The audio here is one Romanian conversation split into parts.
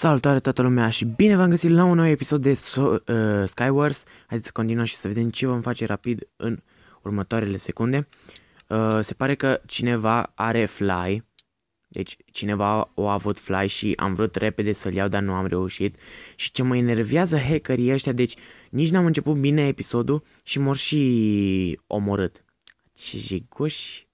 Salutare toată lumea și bine v-am găsit la un nou episod de so uh, Skywars. Haideți să continuăm și să vedem ce vom face rapid în următoarele secunde. Uh, se pare că cineva are fly, deci cineva o a avut fly și am vrut repede să-l iau, dar nu am reușit. Și ce mă enervează hackerii ăștia, deci nici n-am început bine episodul și mor și omorât. Ce jiguși.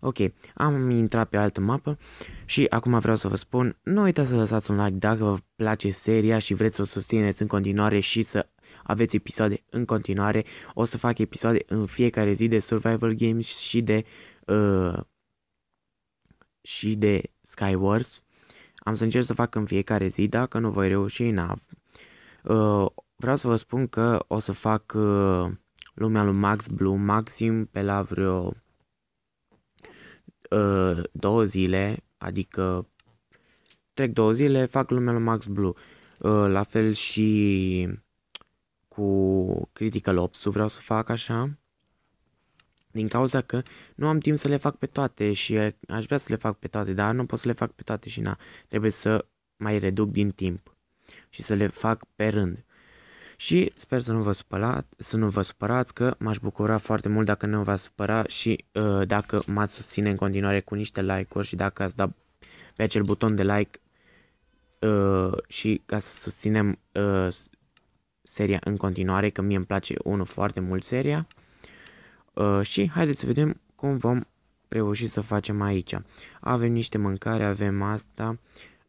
Ok, am intrat pe altă mapă și acum vreau să vă spun, nu uitați să lăsați un like dacă vă place seria și vreți să o susțineți în continuare și să aveți episoade în continuare. O să fac episoade în fiecare zi de survival games și de uh, și de Skywars. Am să încerc să fac în fiecare zi, dacă nu voi reuși, n-av. Uh, vreau să vă spun că o să fac uh, lumea lui Max Blue maxim pe la vreo uh, două zile, adică trec două zile, fac lumea lui Max Blue. Uh, la fel și cu Critical Ops vreau să fac așa. Din cauza că nu am timp să le fac pe toate și aș vrea să le fac pe toate, dar nu pot să le fac pe toate și na, trebuie să mai reduc din timp și să le fac pe rând și sper să nu vă, supărați, să nu vă supărați că m-aș bucura foarte mult dacă nu v-ați supăra și uh, dacă m-ați susține în continuare cu niște like-uri și dacă ați dat pe acel buton de like uh, și ca să susținem uh, seria în continuare, că mie îmi place unul foarte mult seria. Uh, și haideți să vedem cum vom reuși să facem aici. Avem niște mâncare, avem asta,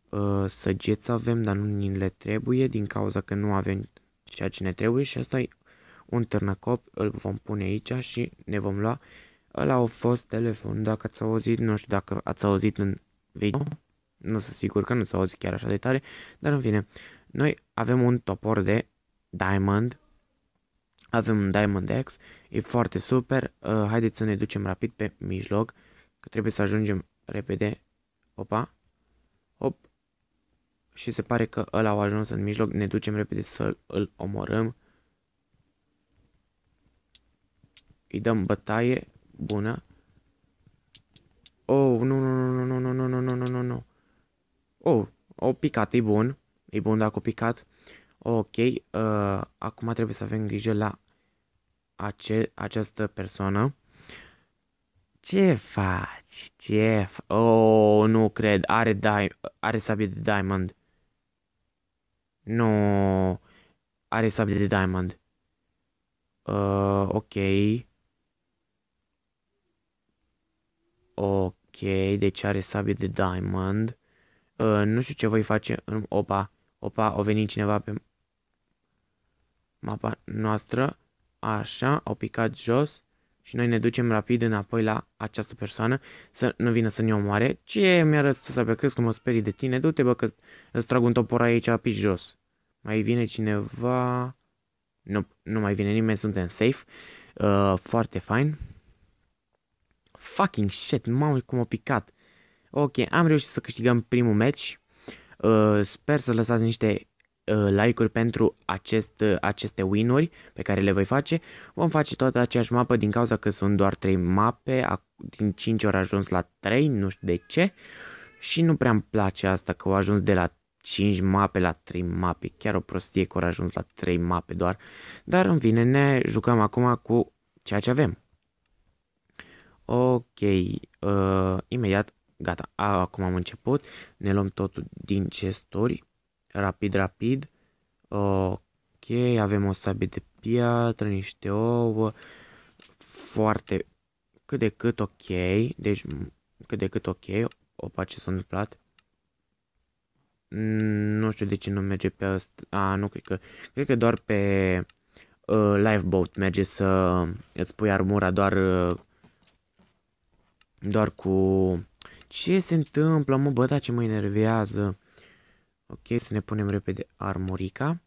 uh, săgeți avem, dar nu ni le trebuie din cauza că nu avem ceea ce ne trebuie și asta e un târnăcop, îl vom pune aici și ne vom lua. Ăla a fost telefon, dacă ați auzit, nu știu dacă ați auzit în video, nu sunt sigur că nu s-a auzit chiar așa de tare, dar în fine, noi avem un topor de diamond, avem un Diamond X, e foarte super, uh, haideți să ne ducem rapid pe mijloc, că trebuie să ajungem repede, opa, hop, și se pare că ăla au ajuns în mijloc, ne ducem repede să îl omorăm. Îi dăm bătaie bună. Oh, nu, nu, nu, nu, nu, nu, nu, nu, nu, nu, nu. Oh, o picat, e bun. E bun dacă o picat. Ok, uh, acum trebuie să avem grijă la ace această persoană. Ce faci? Ce fa Oh, nu cred. Are, are sabie de diamond. Nu are sabie de diamond. Uh, ok. Ok, deci are sabie de diamond. Uh, nu știu ce voi face în... Opa, opa, o venit cineva pe mapa noastră. Așa, au picat jos și noi ne ducem rapid înapoi la această persoană să nu vină să ne omoare. Ce mi-a răspuns pe crezi că mă sperii de tine? Du-te bă că îți trag un topor aici pe jos. Mai vine cineva? Nu, nu mai vine nimeni, suntem safe. Uh, foarte fine. Fucking shit, mamă cum o picat. Ok, am reușit să câștigăm primul match. Uh, sper să lăsați niște Uh, like-uri pentru acest, uh, aceste win-uri pe care le voi face. Vom face toată aceeași mapă din cauza că sunt doar 3 mape, din 5 ori ajuns la 3, nu știu de ce. Și nu prea îmi place asta că au ajuns de la 5 mape la 3 mape, chiar o prostie că au ajuns la 3 mape doar. Dar în fine, ne jucăm acum cu ceea ce avem. Ok, uh, imediat, gata, A, acum am început, ne luăm totul din chesturi rapid, rapid. Ok, avem o sabie de piatră, niște ouă, foarte cât de cât ok, deci cât de cât ok, opa ce s-a întâmplat. Mm, nu știu de ce nu merge pe asta, a, nu cred că, cred că doar pe uh, Lifeboat merge să îți pui armura doar, uh, doar cu... Ce se întâmplă, mă, bă, da, ce mă enervează. Ok, să ne punem repede armorica.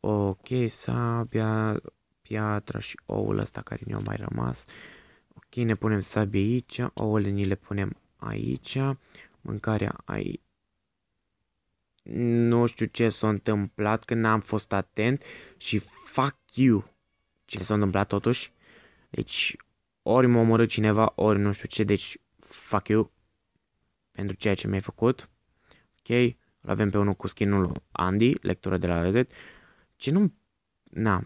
Ok, sabia, piatra și oul ăsta care ne-au mai rămas. Ok, ne punem sabie aici, ouăle ni le punem aici, mâncarea aici. Nu știu ce s-a întâmplat când n-am fost atent și fuck you. Ce s-a întâmplat totuși? Deci, ori m-a omorât cineva, ori nu știu ce, deci fuck you pentru ceea ce mi-ai făcut. Ok, îl avem pe unul cu skinul Andy, lectură de la RZ. Ce nu... Na.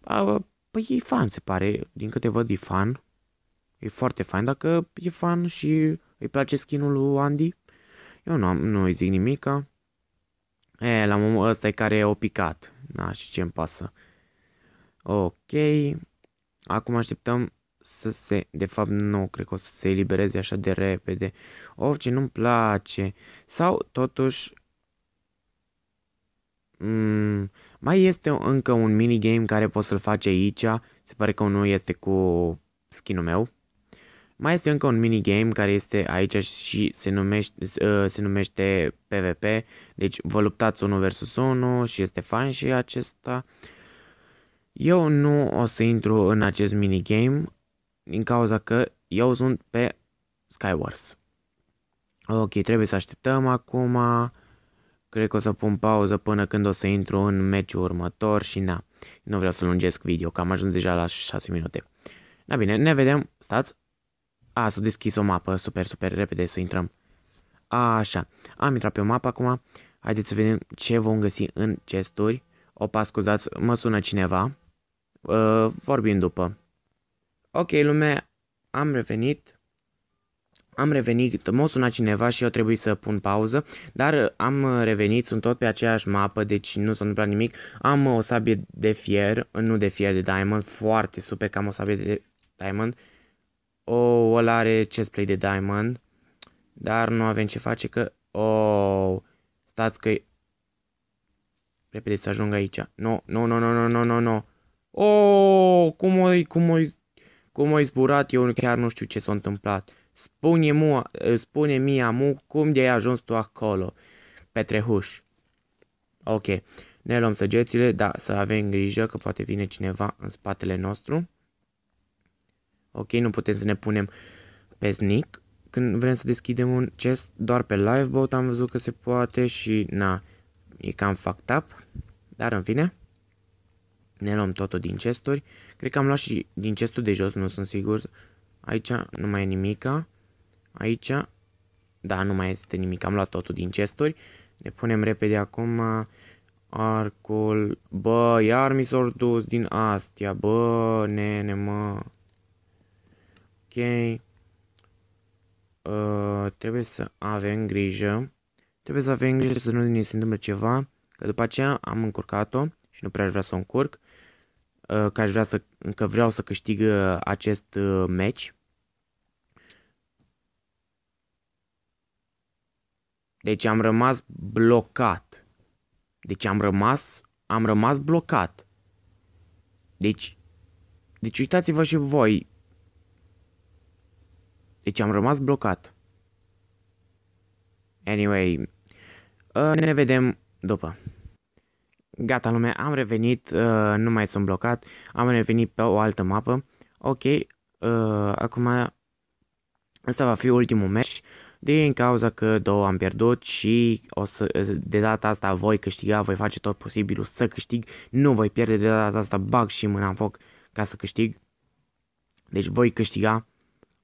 A, păi e fan, se pare. Din câte văd, e fan. E foarte fain dacă e fan și îi place skinul lui Andy. Eu nu, am, nu îi zic nimica. E, la momentul ăsta e care o picat. Na, și ce mi pasă. Ok. Acum așteptăm să se, de fapt nu cred că o să se elibereze așa de repede, of ce nu-mi place, sau totuși mm, mai este încă un minigame care poți să-l faci aici, se pare că nu este cu skinul meu, mai este încă un minigame care este aici și se numește, ă, se numește PvP, deci vă luptați 1 vs 1 și este fan și acesta. Eu nu o să intru în acest minigame, din cauza că eu sunt pe Skywars. Ok, trebuie să așteptăm acum. Cred că o să pun pauză până când o să intru în meciul următor și na, nu vreau să lungesc video, că am ajuns deja la 6 minute. Na bine, ne vedem, stați. A, s-a deschis o mapă, super, super, repede să intrăm. A, așa, am intrat pe o mapă acum, haideți să vedem ce vom găsi în chesturi. Opa, scuzați, mă sună cineva. Uh, vorbim după. Ok, lume, am revenit. Am revenit, m-a sunat cineva și eu trebuie să pun pauză, dar uh, am uh, revenit, sunt tot pe aceeași mapă, deci nu s-a întâmplat nimic. Am uh, o sabie de fier, nu de fier, de diamond, foarte super că am o sabie de diamond. O, oh, ăla are chestplate de diamond, dar nu avem ce face că... Oh, stați că Repede să ajung aici. No, no, no, no, no, no, no, no. Oh, cum o cum o cum ai zburat, eu chiar nu știu ce s-a întâmplat. Spune, mu, eh, spune mi amu, cum de ai ajuns tu acolo, Petrehuș. Ok, ne luăm săgețile, dar să avem grijă că poate vine cineva în spatele nostru. Ok, nu putem să ne punem pe snic. Când vrem să deschidem un chest doar pe liveboat am văzut că se poate și na, e cam fucked up, dar în fine ne luăm totul din cesturi. Cred că am luat și din cestul de jos, nu sunt sigur. Aici nu mai e nimica. Aici, da, nu mai este nimic. Am luat totul din cesturi. Ne punem repede acum uh, arcul. Bă, iar mi s-au dus din astia. Bă, nene, mă. Ok. Uh, trebuie să avem grijă. Trebuie să avem grijă să nu ne se întâmple ceva. Că după aceea am încurcat-o și nu prea aș vrea să o încurc. Uh, că, aș vrea să, că vreau să câștig uh, acest uh, meci. Deci am rămas blocat. Deci am rămas, am rămas blocat. Deci, deci uitați-vă și voi. Deci am rămas blocat. Anyway, ne vedem după. Gata lume, am revenit, uh, nu mai sunt blocat, am revenit pe o altă mapă. Ok, uh, acum asta va fi ultimul meci din cauza că două am pierdut și o să, de data asta voi câștiga, voi face tot posibilul să câștig, nu voi pierde de data asta, bag și mâna în foc ca să câștig. Deci voi câștiga,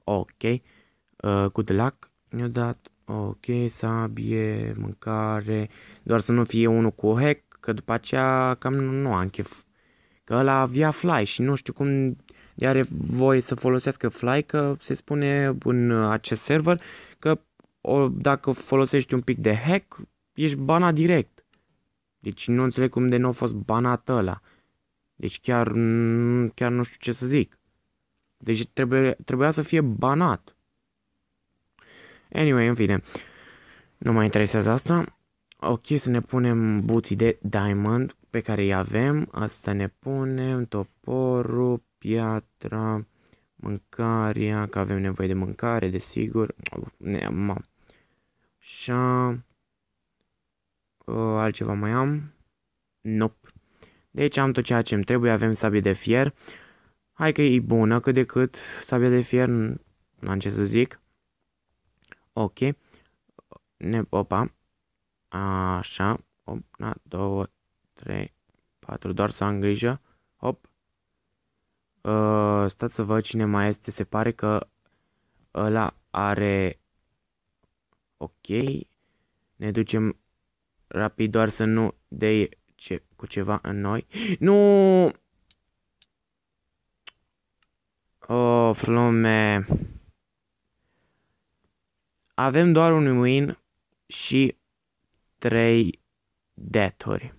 ok, uh, good luck, ne a dat, ok, sabie, mâncare, doar să nu fie unul cu hack, Că după aceea cam nu, nu am chef. Că ăla avea fly și nu știu cum are voie să folosească fly, că se spune în acest server că o, dacă folosești un pic de hack, ești banat direct. Deci nu înțeleg cum de nu a fost banat ăla. Deci chiar, chiar nu știu ce să zic. Deci trebuie, trebuia să fie banat. Anyway, în fine. Nu mă interesează asta. Ok, să ne punem buții de diamond pe care îi avem. Asta ne punem, toporul, piatra, mâncarea, că avem nevoie de mâncare, desigur. Așa. Altceva mai am? Nope. Deci am tot ceea ce îmi trebuie, avem sabie de fier. Hai că e bună cât de cât sabia de fier, n-am ce să zic. Ok. Ne, opa, Așa. 8, 2, 3, 4. Doar să am grijă. Hop. Uh, ă, stați să văd cine mai este. Se pare că ăla are... Ok. Ne ducem rapid doar să nu dei ce, cu ceva în noi. Nu! Oh, flume. Avem doar un win și trei deturi.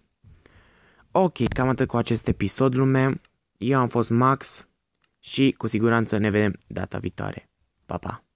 Ok, cam atât cu acest episod, lume. Eu am fost Max și cu siguranță ne vedem data viitoare. Pa, pa!